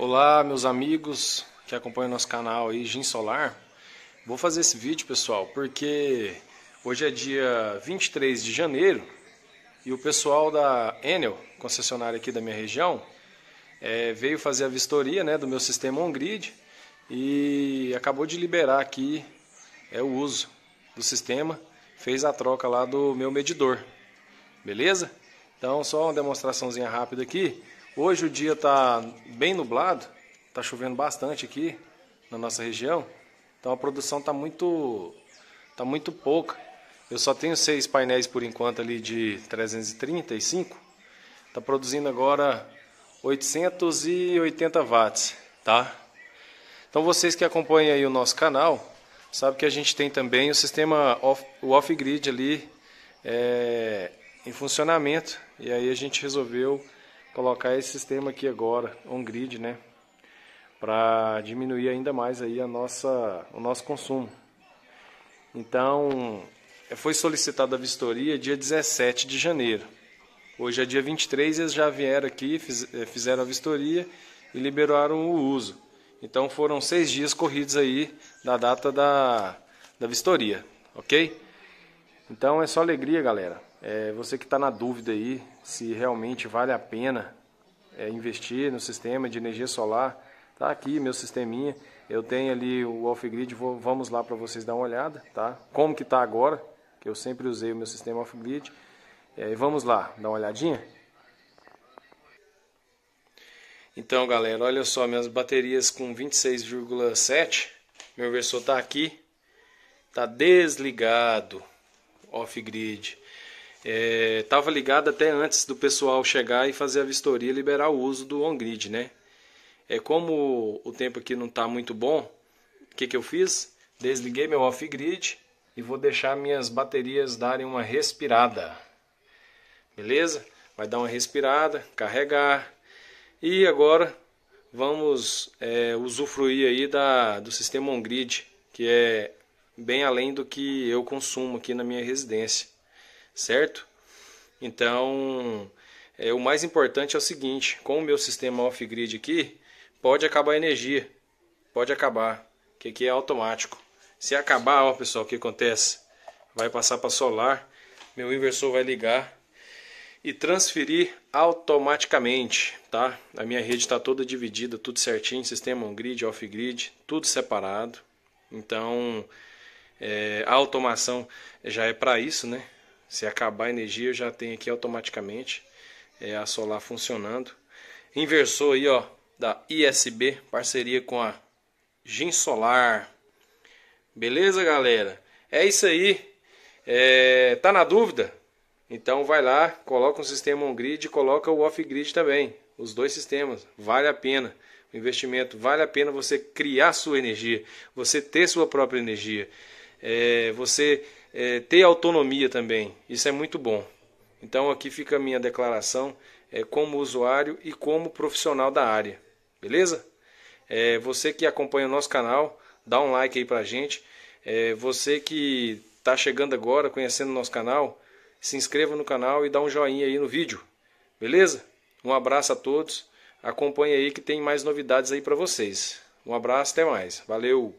Olá, meus amigos que acompanham nosso canal aí, Gin Solar. Vou fazer esse vídeo, pessoal, porque hoje é dia 23 de janeiro e o pessoal da Enel, concessionária aqui da minha região, é, veio fazer a vistoria né, do meu sistema on-grid e acabou de liberar aqui é, o uso do sistema, fez a troca lá do meu medidor, beleza? Então, só uma demonstraçãozinha rápida aqui. Hoje o dia está bem nublado, está chovendo bastante aqui na nossa região. Então a produção está muito, tá muito pouca. Eu só tenho seis painéis por enquanto ali de 335. Está produzindo agora 880 watts, tá? Então vocês que acompanham aí o nosso canal, sabe que a gente tem também o sistema off, off-grid ali é, em funcionamento e aí a gente resolveu colocar esse sistema aqui agora, on-grid, né? Para diminuir ainda mais aí a nossa, o nosso consumo. Então, foi solicitada a vistoria dia 17 de janeiro. Hoje é dia 23, eles já vieram aqui, eh, fizeram a vistoria e liberaram o uso. Então foram seis dias corridos aí da data da, da vistoria, ok? Então é só alegria, galera. É, você que está na dúvida aí se realmente vale a pena é, investir no sistema de energia solar, tá aqui meu sisteminha. Eu tenho ali o off-grid, vamos lá para vocês dar uma olhada, tá? Como que está agora, que eu sempre usei o meu sistema off-grid. É, vamos lá, dar uma olhadinha? Então, galera, olha só, minhas baterias com 26,7. Meu inversor está aqui, está desligado, off-grid estava é, ligado até antes do pessoal chegar e fazer a vistoria liberar o uso do on-grid, né? É como o tempo aqui não está muito bom, o que, que eu fiz? Desliguei meu off-grid e vou deixar minhas baterias darem uma respirada. Beleza? Vai dar uma respirada, carregar. E agora vamos é, usufruir aí da, do sistema on-grid, que é bem além do que eu consumo aqui na minha residência certo? Então, é, o mais importante é o seguinte: com o meu sistema off-grid aqui, pode acabar a energia, pode acabar, que aqui é automático. Se acabar, ó pessoal, o que acontece? Vai passar para solar, meu inversor vai ligar e transferir automaticamente, tá? A minha rede está toda dividida, tudo certinho, sistema on-grid, off-grid, tudo separado. Então, é, a automação já é para isso, né? Se acabar a energia, eu já tenho aqui automaticamente é, a solar funcionando. Inversor aí, ó, da ISB, parceria com a Gin Solar. Beleza, galera? É isso aí. É, tá na dúvida? Então vai lá, coloca um sistema on-grid e coloca o off-grid também. Os dois sistemas, vale a pena. O investimento vale a pena você criar sua energia, você ter sua própria energia, é, você é, ter autonomia também. Isso é muito bom. Então aqui fica a minha declaração é, como usuário e como profissional da área. Beleza? É, você que acompanha o nosso canal, dá um like aí pra gente. É, você que está chegando agora, conhecendo o nosso canal, se inscreva no canal e dá um joinha aí no vídeo. Beleza? Um abraço a todos. Acompanhe aí que tem mais novidades aí para vocês. Um abraço, até mais. Valeu!